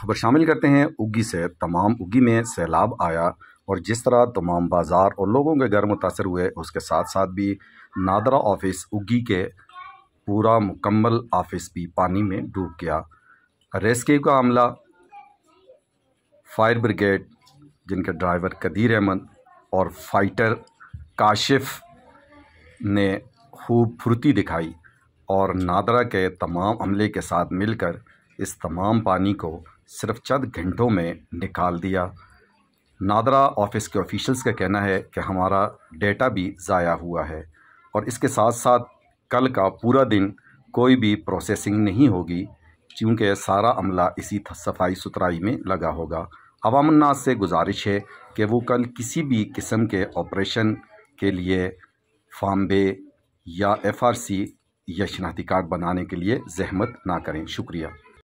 खबर शामिल करते हैं उगी से तमाम उगी में सैलाब आया और जिस तरह तमाम बाज़ार और लोगों के घर मुतासर हुए उसके साथ साथ भी नादरा ऑफिस उगी के पूरा मुकम्मल ऑफिस भी पानी में डूब गया रेस्क्यू का अमला फायर ब्रिगेड जिनके ड्राइवर कदीर अहमद और फाइटर काशिफ ने खूब फुर्ती दिखाई और नादरा के तमाम अमले के साथ मिलकर इस तमाम पानी को सिर्फ चंद घंटों में निकाल दिया नादरा ऑफिस के ऑफिशल्स का कहना है कि हमारा डेटा भी ज़ाया हुआ है और इसके साथ साथ कल का पूरा दिन कोई भी प्रोसेसिंग नहीं होगी क्योंकि सारा अमला इसी सफाई सुथराई में लगा होगा अवामन्नास से गुजारिश है कि वो कल किसी भी किस्म के ऑपरेशन के लिए फॉम्बे या एफआरसी या शनाती कार्ड बनाने के लिए जहमत ना करें शुक्रिया